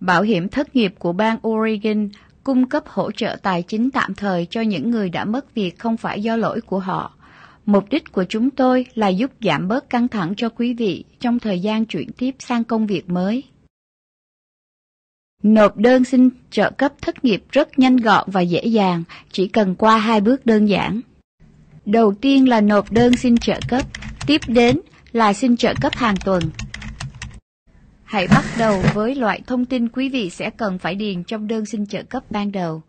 Bảo hiểm thất nghiệp của bang Oregon cung cấp hỗ trợ tài chính tạm thời cho những người đã mất việc không phải do lỗi của họ. Mục đích của chúng tôi là giúp giảm bớt căng thẳng cho quý vị trong thời gian chuyển tiếp sang công việc mới. Nộp đơn xin trợ cấp thất nghiệp rất nhanh gọn và dễ dàng, chỉ cần qua hai bước đơn giản. Đầu tiên là nộp đơn xin trợ cấp, tiếp đến là xin trợ cấp hàng tuần. Hãy bắt đầu với loại thông tin quý vị sẽ cần phải điền trong đơn xin trợ cấp ban đầu.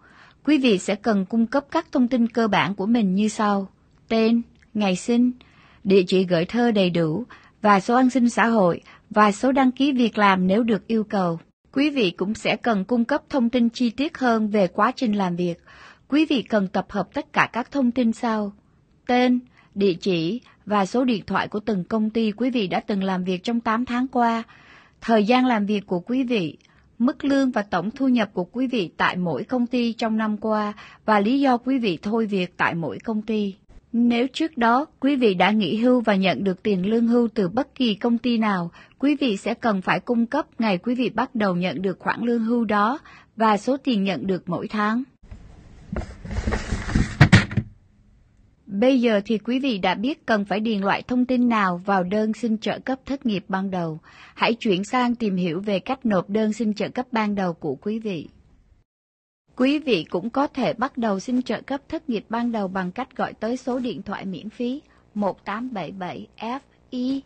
Quý vị sẽ cần cung cấp các thông tin cơ bản của mình như sau: tên, ngày sinh, địa chỉ gửi thơ đầy đủ và số an sinh xã hội và số đăng ký việc làm nếu được yêu cầu. Quý vị cũng sẽ cần cung cấp thông tin chi tiết hơn về quá trình làm việc. Quý vị cần tập hợp tất cả các thông tin sau: tên, địa chỉ và số điện thoại của từng công ty quý vị đã từng làm việc trong 8 tháng qua thời gian làm việc của quý vị, mức lương và tổng thu nhập của quý vị tại mỗi công ty trong năm qua và lý do quý vị thôi việc tại mỗi công ty. Nếu trước đó quý vị đã nghỉ hưu và nhận được tiền lương hưu từ bất kỳ công ty nào, quý vị sẽ cần phải cung cấp ngày quý vị bắt đầu nhận được khoản lương hưu đó và số tiền nhận được mỗi tháng. Bây giờ thì quý vị đã biết cần phải điền loại thông tin nào vào đơn xin trợ cấp thất nghiệp ban đầu. Hãy chuyển sang tìm hiểu về cách nộp đơn xin trợ cấp ban đầu của quý vị. Quý vị cũng có thể bắt đầu xin trợ cấp thất nghiệp ban đầu bằng cách gọi tới số điện thoại miễn phí 1877 F I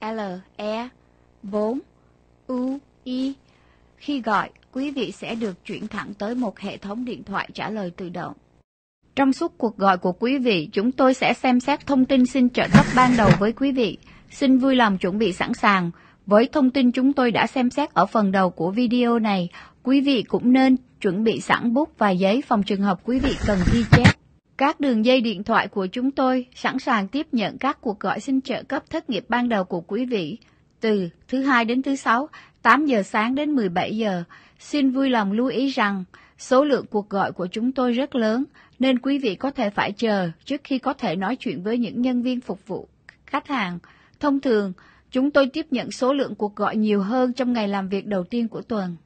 L E 4 U I. Khi gọi, quý vị sẽ được chuyển thẳng tới một hệ thống điện thoại trả lời tự động. Trong suốt cuộc gọi của quý vị, chúng tôi sẽ xem xét thông tin xin trợ cấp ban đầu với quý vị. Xin vui lòng chuẩn bị sẵn sàng. Với thông tin chúng tôi đã xem xét ở phần đầu của video này, quý vị cũng nên chuẩn bị sẵn bút và giấy phòng trường hợp quý vị cần ghi chép. Các đường dây điện thoại của chúng tôi sẵn sàng tiếp nhận các cuộc gọi xin trợ cấp thất nghiệp ban đầu của quý vị từ thứ hai đến thứ sáu, 8 giờ sáng đến 17 giờ. Xin vui lòng lưu ý rằng số lượng cuộc gọi của chúng tôi rất lớn nên quý vị có thể phải chờ trước khi có thể nói chuyện với những nhân viên phục vụ khách hàng. Thông thường, chúng tôi tiếp nhận số lượng cuộc gọi nhiều hơn trong ngày làm việc đầu tiên của tuần.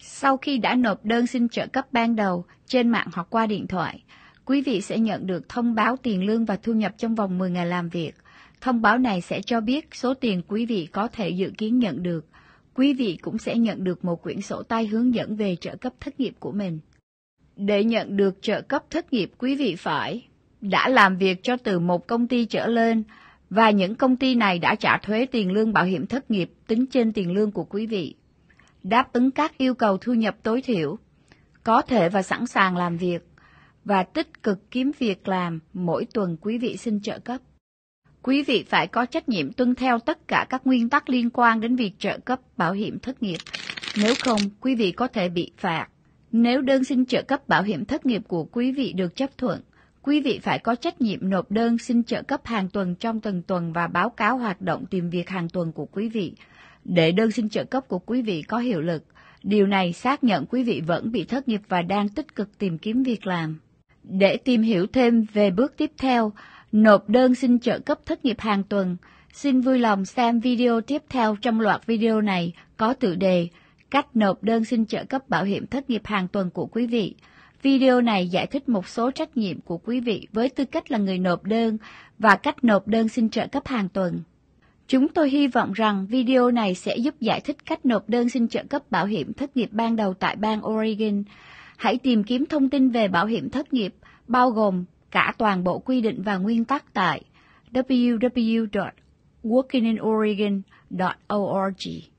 Sau khi đã nộp đơn xin trợ cấp ban đầu trên mạng hoặc qua điện thoại, quý vị sẽ nhận được thông báo tiền lương và thu nhập trong vòng 10 ngày làm việc. Thông báo này sẽ cho biết số tiền quý vị có thể dự kiến nhận được. Quý vị cũng sẽ nhận được một quyển sổ tay hướng dẫn về trợ cấp thất nghiệp của mình. Để nhận được trợ cấp thất nghiệp quý vị phải đã làm việc cho từ một công ty trở lên và những công ty này đã trả thuế tiền lương bảo hiểm thất nghiệp tính trên tiền lương của quý vị. Đáp ứng các yêu cầu thu nhập tối thiểu, có thể và sẵn sàng làm việc và tích cực kiếm việc làm mỗi tuần quý vị xin trợ cấp. Quý vị phải có trách nhiệm tuân theo tất cả các nguyên tắc liên quan đến việc trợ cấp bảo hiểm thất nghiệp, nếu không quý vị có thể bị phạt. Nếu đơn xin trợ cấp bảo hiểm thất nghiệp của quý vị được chấp thuận, quý vị phải có trách nhiệm nộp đơn xin trợ cấp hàng tuần trong từng tuần và báo cáo hoạt động tìm việc hàng tuần của quý vị để đơn xin trợ cấp của quý vị có hiệu lực. Điều này xác nhận quý vị vẫn bị thất nghiệp và đang tích cực tìm kiếm việc làm. Để tìm hiểu thêm về bước tiếp theo, nộp đơn xin trợ cấp thất nghiệp hàng tuần, xin vui lòng xem video tiếp theo trong loạt video này có tựa đề cách nộp đơn xin trợ cấp bảo hiểm thất nghiệp hàng tuần của quý vị. Video này giải thích một số trách nhiệm của quý vị với tư cách là người nộp đơn và cách nộp đơn xin trợ cấp hàng tuần. Chúng tôi hy vọng rằng video này sẽ giúp giải thích cách nộp đơn xin trợ cấp bảo hiểm thất nghiệp ban đầu tại bang Oregon. Hãy tìm kiếm thông tin về bảo hiểm thất nghiệp, bao gồm cả toàn bộ quy định và nguyên tắc tại www.workinginoregon.org.